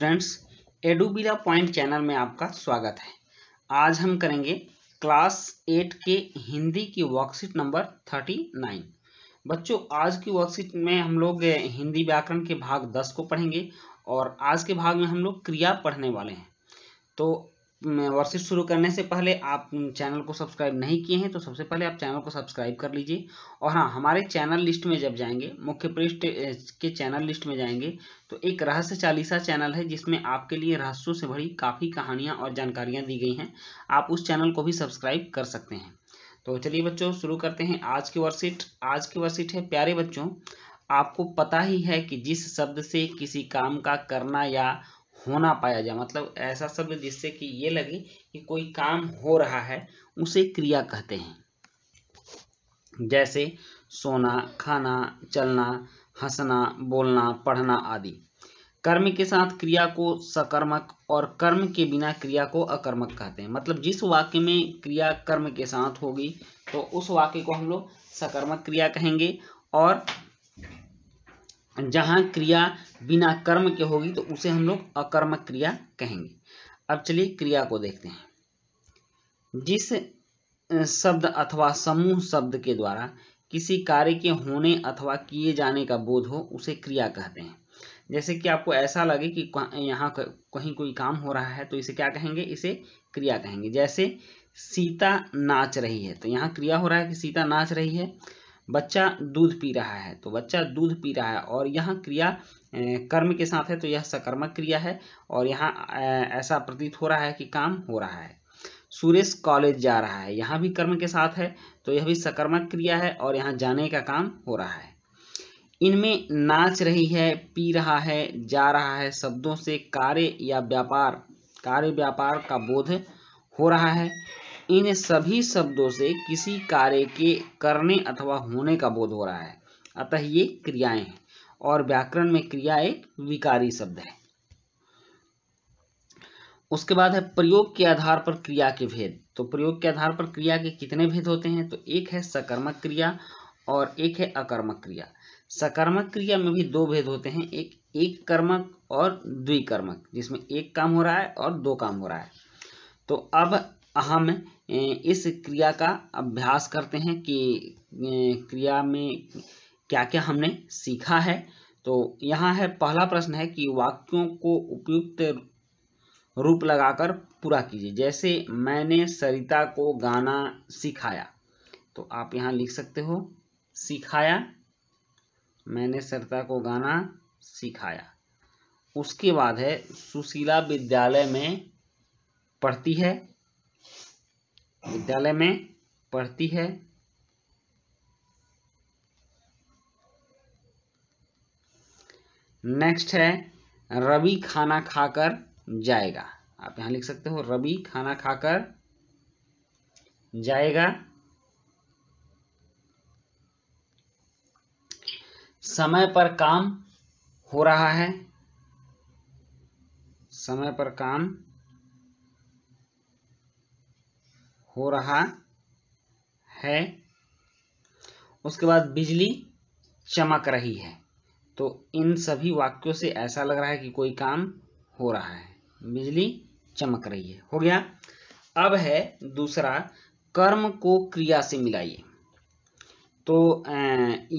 friends एडुबिला point channel में आपका स्वागत है आज हम करेंगे क्लास एट के हिंदी की वर्कशीट नंबर थर्टी नाइन बच्चों आज की वर्कशीट में हम लोग हिंदी व्याकरण के भाग दस को पढ़ेंगे और आज के भाग में हम लोग क्रिया पढ़ने वाले हैं तो वर्सेस शुरू करने से पहले आप चैनल को सब्सक्राइब नहीं किए हैं तो सबसे पहले आप चैनल को सब्सक्राइब कर लीजिए और हाँ हमारे चैनल लिस्ट में जब जाएंगे मुख्य पृष्ठ के चैनल लिस्ट में जाएंगे तो एक रहस्य चालीसा चैनल है जिसमें आपके लिए रहस्यों से भरी काफ़ी कहानियाँ और जानकारियाँ दी गई हैं आप उस चैनल को भी सब्सक्राइब कर सकते हैं तो चलिए बच्चों शुरू करते हैं आज की वर्कशीट आज की वर्कशीट है प्यारे बच्चों आपको पता ही है कि जिस शब्द से किसी काम का करना या होना पाया जाए मतलब ऐसा शब्द जिससे कि ये लगे कि कोई काम हो रहा है उसे क्रिया कहते हैं जैसे सोना खाना चलना हंसना बोलना पढ़ना आदि कर्म के साथ क्रिया को सकर्मक और कर्म के बिना क्रिया को अकर्मक कहते हैं मतलब जिस वाक्य में क्रिया कर्म के साथ होगी तो उस वाक्य को हम लोग सकर्मक क्रिया कहेंगे और जहाँ क्रिया बिना कर्म के होगी तो उसे हम लोग अकर्मक क्रिया कहेंगे अब चलिए क्रिया को देखते हैं जिस शब्द अथवा समूह शब्द के द्वारा किसी कार्य के होने अथवा किए जाने का बोध हो उसे क्रिया कहते हैं जैसे कि आपको ऐसा लगे कि यहाँ कहीं कोई काम हो रहा है तो इसे क्या कहेंगे इसे क्रिया कहेंगे जैसे सीता नाच रही है तो यहाँ क्रिया हो रहा है कि सीता नाच रही है बच्चा दूध पी रहा है तो बच्चा दूध पी रहा है और यहाँ क्रिया कर्म के साथ है तो यह सकर्मक क्रिया है और यहाँ ऐसा प्रतीत हो रहा है कि काम हो रहा है सुरेश कॉलेज जा रहा है यहाँ भी कर्म के साथ है तो यह भी सकर्मक क्रिया है और यहाँ जाने का काम हो रहा है इनमें नाच रही है पी रहा है जा रहा है शब्दों से कार्य या व्यापार कार्य व्यापार का बोध हो रहा है इन सभी शब्दों से किसी कार्य के करने अथवा होने का बोध हो रहा है अतः ये क्रियाएं हैं और व्याकरण में क्रिया एक विकारी शब्द है उसके बाद है प्रयोग के आधार पर क्रिया के भेद तो प्रयोग के आधार पर क्रिया के कितने भेद होते हैं तो एक है सकर्मक क्रिया और एक है अकर्मक क्रिया सकर्मक क्रिया में भी दो भेद होते हैं एक एक कर्मक और द्विकर्मक जिसमें एक काम हो रहा है और दो काम हो रहा है तो अब हम इस क्रिया का अभ्यास करते हैं कि क्रिया में क्या क्या हमने सीखा है तो यहाँ है पहला प्रश्न है कि वाक्यों को उपयुक्त रूप लगाकर पूरा कीजिए जैसे मैंने सरिता को गाना सिखाया तो आप यहाँ लिख सकते हो सिखाया मैंने सरिता को गाना सिखाया उसके बाद है सुशीला विद्यालय में पढ़ती है विद्यालय में पढ़ती है नेक्स्ट है रवि खाना खाकर जाएगा आप यहां लिख सकते हो रवि खाना खाकर जाएगा समय पर काम हो रहा है समय पर काम हो रहा है उसके बाद बिजली चमक रही है तो इन सभी वाक्यों से ऐसा लग रहा है कि कोई काम हो रहा है बिजली चमक रही है हो गया अब है दूसरा कर्म को क्रिया से मिलाइए तो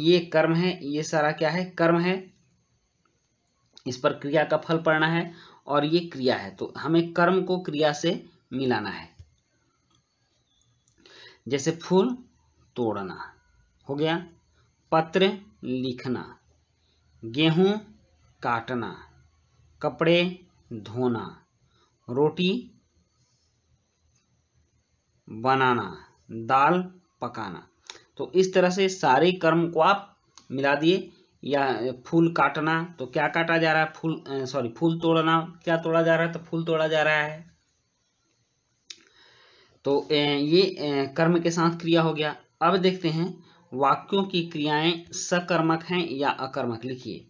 ये कर्म है ये सारा क्या है कर्म है इस पर क्रिया का फल पड़ना है और ये क्रिया है तो हमें कर्म को क्रिया से मिलाना है जैसे फूल तोड़ना हो गया पत्र लिखना गेहूं काटना कपड़े धोना रोटी बनाना दाल पकाना तो इस तरह से सारे कर्म को आप मिला दिए या फूल काटना तो क्या काटा जा रहा है फूल सॉरी फूल तोड़ना क्या तोड़ा जा रहा है तो फूल तोड़ा जा रहा है तो ये कर्म के साथ क्रिया हो गया अब देखते हैं वाक्यों की क्रियाएं सकर्मक हैं या अकर्मक लिखिए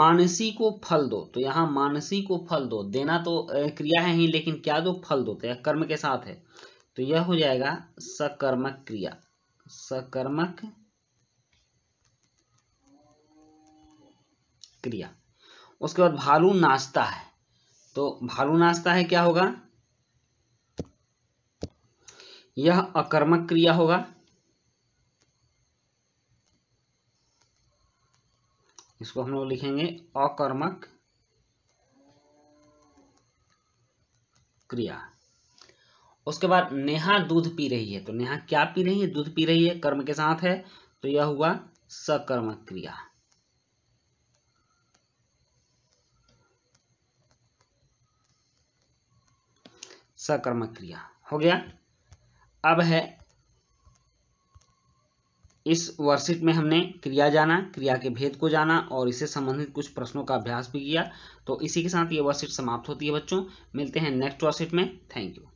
मानसी को फल दो तो यहाँ मानसी को फल दो देना तो क्रिया है ही लेकिन क्या दो फल दो तो कर्म के साथ है तो यह हो जाएगा सकर्मक क्रिया सकर्मक क्रिया उसके बाद भालू नाचता है तो भालू नाचता है क्या होगा यह अकर्मक क्रिया होगा इसको हम लोग लिखेंगे अकर्मक क्रिया उसके बाद नेहा दूध पी रही है तो नेहा क्या पी रही है दूध पी रही है कर्म के साथ है तो यह हुआ सकर्मक क्रिया सकर्मक क्रिया हो गया अब है इस वर्कशीट में हमने क्रिया जाना क्रिया के भेद को जाना और इससे संबंधित कुछ प्रश्नों का अभ्यास भी किया तो इसी के साथ ये वर्कशीट समाप्त होती है बच्चों मिलते हैं नेक्स्ट वर्कशीट में थैंक यू